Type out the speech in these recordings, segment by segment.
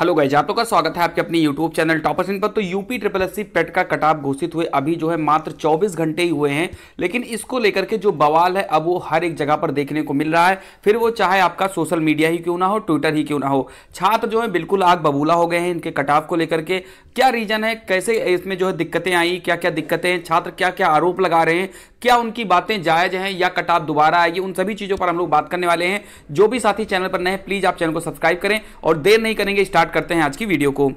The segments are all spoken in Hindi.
हेलो गाइज आप लोग का स्वागत है आपके अपने यूट्यूब चैनल टॉपर्स इन पर तो यूपी ट्रिपल एससी पेट का कटाप घोषित हुए अभी जो है मात्र 24 घंटे ही हुए हैं लेकिन इसको लेकर के जो बवाल है अब वो हर एक जगह पर देखने को मिल रहा है फिर वो चाहे आपका सोशल मीडिया ही क्यों ना हो ट्विटर ही क्यों ना हो छात्र जो है बिल्कुल आग बबूला हो गए हैं इनके कटाप को लेकर के क्या रीजन है कैसे इसमें जो है दिक्कतें आई क्या क्या दिक्कतें हैं छात्र क्या क्या आरोप लगा रहे हैं क्या उनकी बातें जायज हैं या कटाप दोबारा आएगी उन सभी चीज़ों पर हम लोग बात करने वाले हैं जो भी साथी चैनल पर नए प्लीज़ आप चैनल को सब्सक्राइब करें और देर नहीं करेंगे स्टार्ट स्टार्ट करते हैं आज की वीडियो को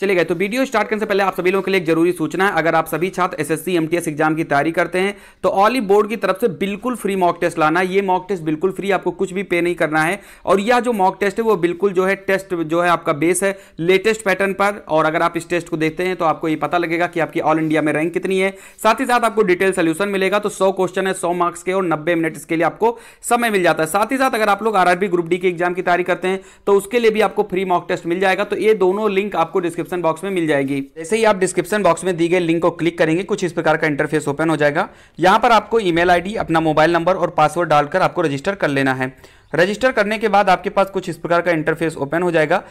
चले गए तो वीडियो स्टार्ट करने से पहले आप सभी लोगों के लिए एक जरूरी सूचना है अगर आप सभी छात्र एसएससी एमटीएस एग्जाम की तैयारी करते हैं तो ऑली बोर्ड की तरफ से बिल्कुल फ्री मॉक टेस्ट लाना ये मॉक टेस्ट बिल्कुल फ्री आपको कुछ भी पे नहीं करना है और यह जो मॉक टेस्ट है वो बिल्कुल जो है टेस्ट जो है आपका बेस है लेटेस्ट पैटर्न पर और अगर आप इस टेस्ट को देखते हैं तो आपको ये पता लगेगा कि आपकी ऑल इंडिया में रैंक कितनी है साथ ही साथ आपको डिटेल सोल्यूशन मिलेगा तो सौ क्वेश्चन है सौ मार्क्स के और नब्बे मिनट इसके लिए आपको समय मिल जाता है साथ ही साथ अगर आप लोग आर ग्रुप डी के एग्जाम की तैयारी करते हैं तो उसके लिए भी आपको फ्री मॉक टेस्ट मिल जाएगा तो ये दोनों लिंक आपको डिस्क्रिप्शन डिस्क्रिप्शन बॉक्स में मिल जाएगी जैसे ही आप डिस्क्रिप्शन बॉक्स में दी गई लिंक को क्लिक करेंगे कुछ इस प्रकार का इंटरफेस ओपन हो जाएगा यहाँ पर आपको ईमेल आईडी अपना मोबाइल नंबर और पासवर्ड डालकर आपको रजिस्टर कर लेना है रजिस्टर करने के बाद आपके पास कुछ इस प्रकार का इंटरफेस ओपन हो जाएगा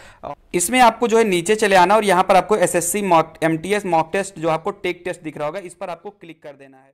इसमें आपको जो है नीचे चले आना और यहाँ पर आपको S S C mock M T S mock test जो आपको टेक टेस्ट दिख रहा होगा इस पर आपको क्लिक कर देना है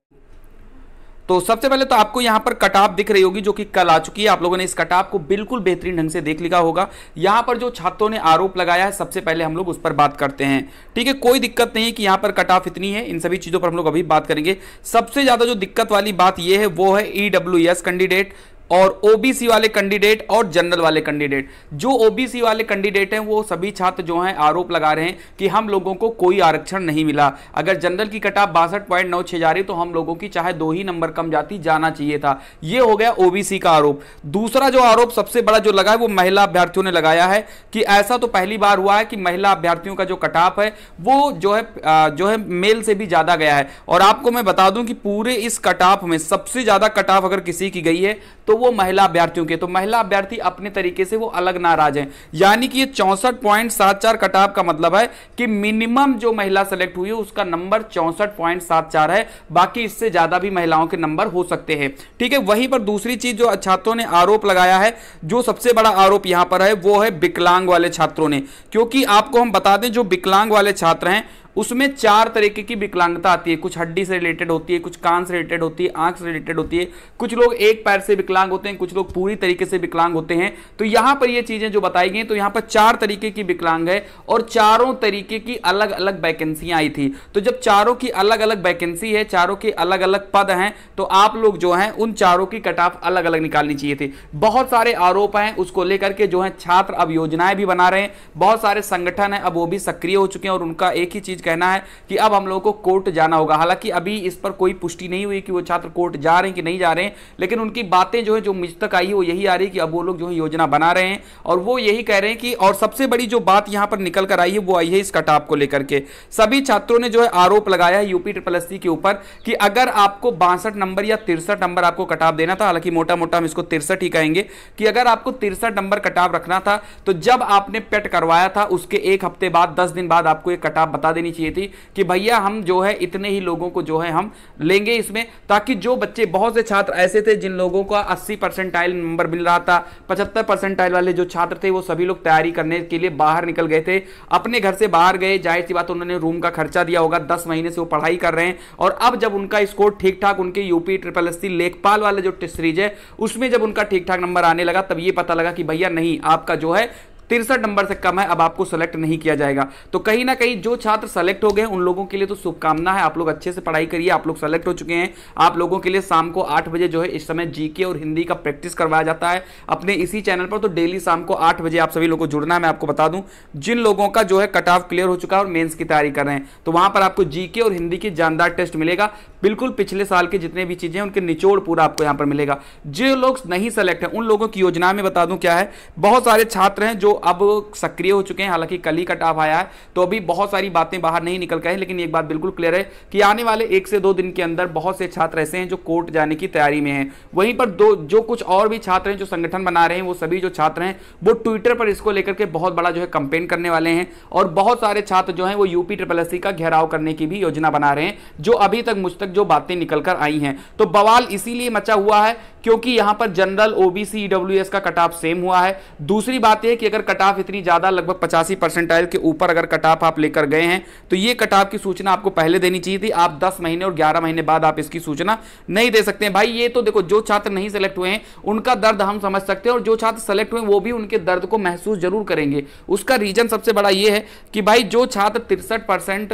तो सबसे पहले तो आपको यहां पर कटाप दिख रही होगी जो कि कल आ चुकी है आप लोगों ने इस कटाप को बिल्कुल बेहतरीन ढंग से देख लिखा होगा यहां पर जो छात्रों ने आरोप लगाया है सबसे पहले हम लोग उस पर बात करते हैं ठीक है कोई दिक्कत नहीं है कि यहां पर कटाफ इतनी है इन सभी चीजों पर हम लोग अभी बात करेंगे सबसे ज्यादा जो दिक्कत वाली बात यह है वो है ईडब्ल्यू e कैंडिडेट और ओबीसी वाले कैंडिडेट और जनरल वाले कैंडिडेट जो ओबीसी वाले कैंडिडेट हैं वो सभी छात्र जो हैं आरोप लगा रहे हैं कि हम लोगों को कोई आरक्षण नहीं मिला अगर जनरल की कटाप बासठ पॉइंट नौ छः जा रही तो हम लोगों की चाहे दो ही नंबर कम जाती जाना चाहिए था ये हो गया ओबीसी का आरोप दूसरा जो आरोप सबसे बड़ा जो लगा है वो महिला अभ्यर्थियों ने लगाया है कि ऐसा तो पहली बार हुआ है कि महिला अभ्यर्थियों का जो कटाप है वो जो है जो है मेल से भी ज़्यादा गया है और आपको मैं बता दूं कि पूरे इस कटाप में सबसे ज़्यादा कटाप अगर किसी की गई है तो तो वो महिला अभ्यर्थियों के तो महिला अभ्यर्थी अपने तरीके से वो अलग नाराज हैं यानी कि ये चौंसठ पॉइंट सात चार कटाप का मतलब है कि मिनिमम जो महिला सेलेक्ट हुई है उसका नंबर चौंसठ पॉइंट सात चार है बाकी इससे ज्यादा भी महिलाओं के नंबर हो सकते हैं ठीक है वहीं पर दूसरी चीज जो छात्रों ने आरोप लगाया है जो सबसे बड़ा आरोप यहां पर है वो है विकलांग वाले छात्रों ने क्योंकि आपको हम बता दें जो विकलांग वाले छात्र हैं उसमें चार तरीके की विकलांगता आती है कुछ हड्डी से रिलेटेड होती है कुछ कान से रिलेटेड होती है आंख से रिलेटेड होती है कुछ लोग एक पैर से विकलांग होते हैं कुछ लोग पूरी तरीके से विकलांग होते हैं तो यहां पर ये चीजें जो बताई गई तो यहां पर चार तरीके की विकलांग है और चारों तरीके की अलग अलग वैकेंसियां आई थी तो जब चारों की अलग अलग वैकेंसी है चारों के अलग अलग पद हैं तो आप लोग जो है उन चारों की कट ऑफ अलग अलग निकालनी चाहिए थी बहुत सारे आरोप हैं उसको लेकर के जो है छात्र अब योजनाएं भी बना रहे हैं बहुत सारे संगठन है अब वो भी सक्रिय हो चुके हैं और उनका एक ही चीज कहना है कि अब हम लोगों को कोर्ट जाना होगा हालांकि अभी इस पर कोई पुष्टि नहीं हुई कि वो छात्र कोर्ट जा रहे हैं कि नहीं जा रहे हैं लेकिन उनकी बातें जो है जो मुझ तक आई है वो यही आ रही है कि अब वो लोग जो है योजना बना रहे हैं और वो यही कह रहे हैं कि और सबसे बड़ी जो बात यहाँ पर निकल कर आई है वो आई है इस कटाप को लेकर के सभी छात्रों ने जो है आरोप लगाया है यूपी ट्रिपल एस के ऊपर कि अगर आपको बासठ नंबर या तिरसठ नंबर आपको कटाप देना था हालांकि मोटा मोटा हम इसको तिरसठ ही कहेंगे कि अगर आपको तिरसठ नंबर कटाप रखना था तो जब आपने पेट करवाया था उसके एक हफ्ते बाद दस दिन बाद आपको ये कटाप बता देनी चाहिए थी कि भैया हम जो है इतने ही लोगों को जो है हम लेंगे इसमें ताकि जो बच्चे बहुत से छात्र ऐसे थे जिन लोगों का अस्सी परसेंटाइल नंबर मिल रहा था पचहत्तर परसेंटाइल वाले जो छात्र थे वो सभी लोग तैयारी करने के लिए बाहर निकल गए थे अपने घर से बाहर गए जाहिर सी बात उन्होंने रूम का खर्चा दिया होगा दस महीने से वो पढ़ाई कर रहे हैं और अब जब उनका स्कोर ठीक ठाक उनके यूपी ट्रिपल एस लेखपाल वाले जो टेस्ट सीरीज है उसमें जब उनका ठीक ठाक नंबर आने लगा तब ये पता लगा कि भैया नहीं आपका जो है तिरसठ नंबर से कम है अब आपको सेलेक्ट नहीं किया जाएगा तो कहीं ना कहीं जो छात्र सेलेक्ट हो गए उन लोगों के लिए तो शुभकामना है आप लोग अच्छे से पढ़ाई करिए आप लोग सेलेक्ट हो चुके हैं आप लोगों के लिए शाम को आठ बजे जो है इस समय जीके और हिंदी का प्रैक्टिस करवाया जाता है अपने इसी चैनल पर तो डेली शाम को आठ बजे आप सभी लोगों को जुड़ना है मैं आपको बता दूं जिन लोगों का जो है कट ऑफ क्लियर हो चुका है और मेन्स की तैयारी कर रहे हैं तो वहां पर आपको जीके और हिंदी की जानदार टेस्ट मिलेगा बिल्कुल पिछले साल के जितने भी चीज़ें उनके निचोड़ पूरा आपको यहां पर मिलेगा जो लोग नहीं सेलेक्ट है उन लोगों की योजना में बता दूं क्या है बहुत सारे छात्र हैं जो अब सक्रिय हो चुके हैं हालांकि कल ही कटाफ आया है तो अभी बहुत सारी बातें बाहर नहीं निकल गए लेकिन एक बात बिल्कुल क्लियर है कि आने वाले एक से दो दिन के अंदर बहुत से छात्र ऐसे हैं जो कोर्ट जाने की तैयारी में है वहीं पर दो जो कुछ और भी छात्र हैं जो संगठन बना रहे हैं वो सभी जो छात्र हैं वो ट्विटर पर इसको लेकर के बहुत बड़ा जो है कंपेन करने वाले हैं और बहुत सारे छात्र जो हैं वो यूपी ट्रिपल का घेराव करने की भी योजना बना रहे हैं जो अभी तक मुझ तक जो बातें निकलकर आई हैं तो बवाल इसीलिए मचा हुआ है क्योंकि यहां पर जनरल ओबीसी ईडब्ल्यूएस e का कट ऑफ सेम हुआ है दूसरी बात यह कि अगर कट ऑफ इतनी ज्यादा लगभग पचासी परसेंटाइल के ऊपर अगर कट ऑफ आप लेकर गए हैं तो ये कट ऑफ की सूचना आपको पहले देनी चाहिए थी आप दस महीने और ग्यारह महीने बाद आप इसकी सूचना नहीं दे सकते भाई ये तो देखो जो छात्र नहीं सेलेक्ट हुए हैं उनका दर्द हम समझ सकते हैं और जो छात्र सेलेक्ट हुए वो भी उनके दर्द को महसूस जरूर करेंगे उसका रीजन सबसे बड़ा ये है कि भाई जो छात्र तिरसठ परसेंट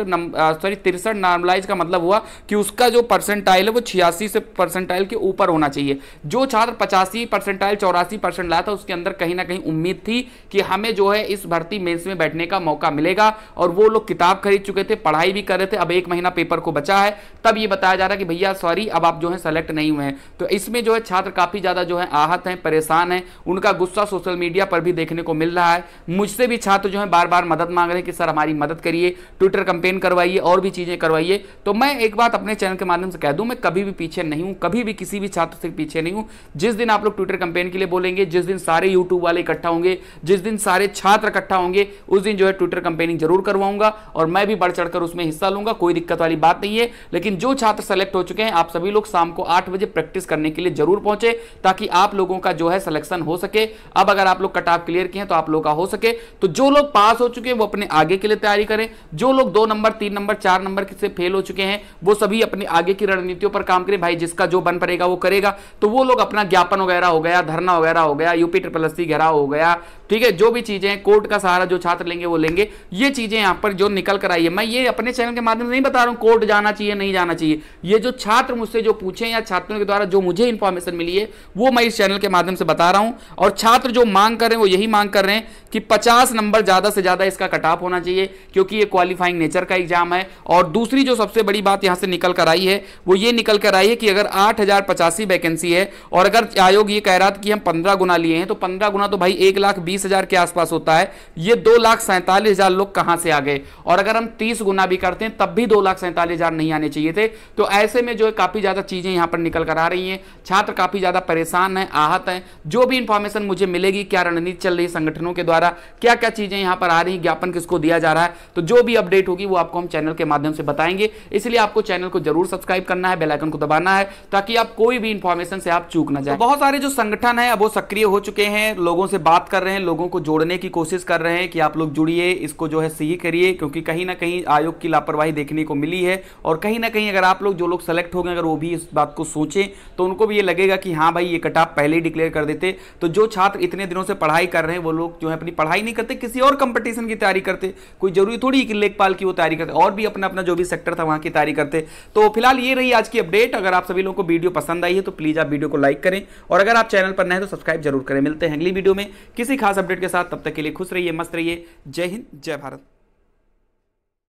सॉरी तिरसठ नॉर्मलाइज का मतलब हुआ कि उसका जो परसेंटाइल है वो छियासी से परसेंटाइल के ऊपर होना चाहिए जो छात्र पचासी परसेंटाइल चौरासी परसेंट लाया था उसके अंदर कहीं ना कहीं उम्मीद थी कि हमें जो है इस भर्ती मेंस में बैठने का मौका मिलेगा और वो लोग किताब खरीद चुके थे पढ़ाई भी कर रहे थे अब एक महीना पेपर को बचा है तब ये बताया जा रहा है कि भैया सॉरी अब आप जो है सेलेक्ट नहीं हुए हैं तो इसमें जो है छात्र काफ़ी ज़्यादा जो है आहत हैं परेशान हैं उनका गुस्सा सोशल मीडिया पर भी देखने को मिल रहा है मुझसे भी छात्र जो है बार बार मदद मांग रहे हैं कि सर हमारी मदद करिए ट्विटर कंपेन करवाइए और भी चीज़ें करवाइए तो मैं एक बात अपने चैनल के माध्यम से कह दूं मैं कभी भी पीछे नहीं हूं कभी भी किसी भी छात्र से पीछे नहीं रही हूं जिस दिन आप लोग ट्विटर कंपेन के लिए बोलेंगे जिस दिन सारे यूट्यूब वाले इकट्ठा होंगे जिस दिन सारे छात्र इकट्ठा होंगे उस दिन जो है ट्विटर कंपेनिंग जरूर करवाऊंगा और मैं भी बढ़ चढ़कर उसमें हिस्सा लूंगा कोई दिक्कत वाली बात नहीं है लेकिन जो छात्र सेलेक्ट हो चुके हैं आप सभी लोग शाम को आठ बजे प्रैक्टिस करने के लिए जरूर पहुंचे ताकि आप लोगों का जो है सिलेक्शन हो सके अब अगर आप लोग कट ऑफ क्लियर किए हैं तो आप लोग का हो सके तो जो लोग पास हो चुके हैं वो अपने आगे के लिए तैयारी करें जो लोग दो नंबर तीन नंबर चार नंबर से फेल हो चुके हैं वो सभी अपने आगे की रणनीतियों पर काम करें भाई जिसका जो बन पड़ेगा वो करेगा तो वो वो लोग अपना ज्ञापन वगैरह हो गया धरना वगैरह हो गया यूपी ट्रिपल एस सी घेराव हो गया ठीक है जो भी चीजें कोर्ट का सहारा जो छात्र लेंगे वो लेंगे ये चीजें यहां पर जो निकल कर आई है मैं ये अपने चैनल के माध्यम से नहीं बता रहा हूं कोर्ट जाना चाहिए नहीं जाना चाहिए ये जो छात्र मुझसे जो पूछे या छात्रों के द्वारा जो मुझे इन्फॉर्मेशन मिली है वो मैं इस चैनल के माध्यम से बता रहा हूं और छात्र जो मांग कर रहे हैं वो यही मांग कर रहे हैं कि पचास नंबर ज्यादा से ज्यादा इसका कट ऑफ होना चाहिए क्योंकि ये क्वालिफाइंग नेचर का एग्जाम है और दूसरी जो सबसे बड़ी बात यहां से निकल कर आई है वो ये निकल कर आई है कि अगर आठ वैकेंसी है और अगर आयोग ये कह रहा था कि हम पंद्रह गुना लिए हैं तो पंद्रह गुना तो भाई एक लाख बीस तीस हजार के आसपास होता है ये दो लाख सैंतालीस हजार लोग कहां से आ गए और अगर हम तीस गुना भी करते हैं तब भी दो लाख सैंतालीस हजार नहीं आने चाहिए थे तो ऐसे में जो है काफी ज्यादा चीजें यहां पर निकल कर आ रही हैं छात्र काफी ज्यादा परेशान है आहत है जो भी इंफॉर्मेशन मुझे मिलेगी क्या रणनीति चल रही है संगठनों के द्वारा क्या क्या चीजें यहां पर आ रही ज्ञापन किसको दिया जा रहा है तो जो भी अपडेट होगी वो आपको हम चैनल के माध्यम से बताएंगे इसलिए आपको चैनल को जरूर सब्सक्राइब करना है बेलाइकन को दबाना है ताकि आप कोई भी इंफॉर्मेशन से आप चूक ना जाए तो बहुत सारे जो संगठन है वो सक्रिय हो चुके हैं लोगों से बात कर रहे हैं लोगों को जोड़ने की कोशिश कर रहे हैं कि आप लोग जुड़िए इसको जो है सही करिए क्योंकि कहीं ना कहीं आयोग की लापरवाही देखने को मिली है और कहीं ना कहीं अगर आप लोग जो लोग सेलेक्ट हो गए अगर वो भी इस बात को सोचें तो उनको भी ये लगेगा कि हाँ भाई ये कट ऑफ पहले ही डिक्लेयर कर देते तो जो छात्र इतने दिनों से पढ़ाई कर रहे हैं वो लोग जो है अपनी पढ़ाई नहीं करते किसी और कंपटीशन की तैयारी करते कोई जरूरी थोड़ी कि लेखपाल की वो तैयारी करते और भी अपना अपना जो भी सेक्टर था वहाँ की तैयारी करते तो फिलहाल ये रही आज की अपडेट अगर आप सभी लोगों को वीडियो पसंद आई है तो प्लीज़ आप वीडियो को लाइक करें और अगर आप चैनल पर नए तो सब्सक्राइब जरूर करें मिलते हैं अगली वीडियो में किसी खास खास अपडेट के साथ तब तक के लिए खुश रहिए मस्त रहिए जय हिंद जय भारत